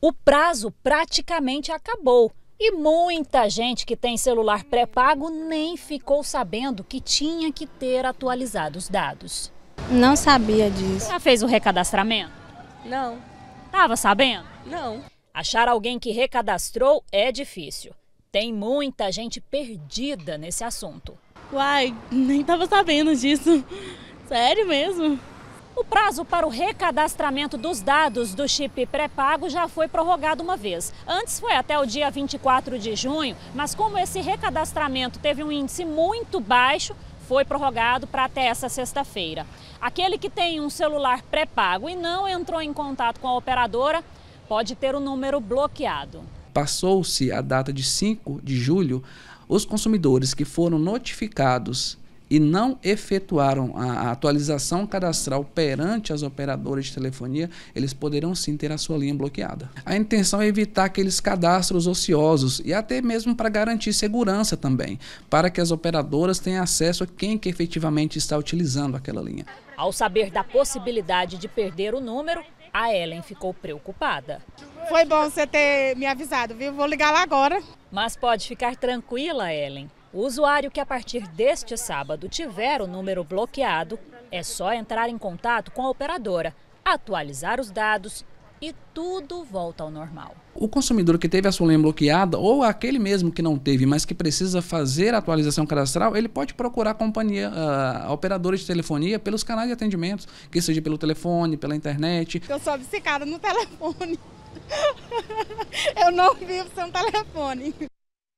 o prazo praticamente acabou. E muita gente que tem celular pré-pago nem ficou sabendo que tinha que ter atualizado os dados. Não sabia disso. Já fez o recadastramento? Não. Tava sabendo? Não. Achar alguém que recadastrou é difícil. Tem muita gente perdida nesse assunto. Uai, nem tava sabendo disso. Sério mesmo? O prazo para o recadastramento dos dados do chip pré-pago já foi prorrogado uma vez. Antes foi até o dia 24 de junho, mas como esse recadastramento teve um índice muito baixo, foi prorrogado para até essa sexta-feira. Aquele que tem um celular pré-pago e não entrou em contato com a operadora pode ter o número bloqueado. Passou-se a data de 5 de julho, os consumidores que foram notificados e não efetuaram a, atualização cadastral perante as operadoras de telefonia, eles poderão sim ter a sua linha bloqueada. A intenção é evitar aqueles cadastros ociosos e até mesmo para garantir segurança também, para que as operadoras tenham acesso a quem que efetivamente está utilizando aquela linha. Ao saber da possibilidade de perder o número, a Ellen ficou preocupada. Foi bom você ter me avisado, viu? Vou ligar lá agora. Mas pode ficar tranquila, Ellen. O usuário que a partir deste sábado tiver o número bloqueado é só entrar em contato com a operadora, atualizar os dados e tudo volta ao normal. O consumidor que teve a sua lenha bloqueada ou aquele mesmo que não teve, mas que precisa fazer a atualização cadastral, ele pode procurar a companhia, ah, a operadora de telefonia pelos canais de atendimento, que seja pelo telefone, pela internet. Eu sou obcecada no telefone. Eu não vivo sem telefone.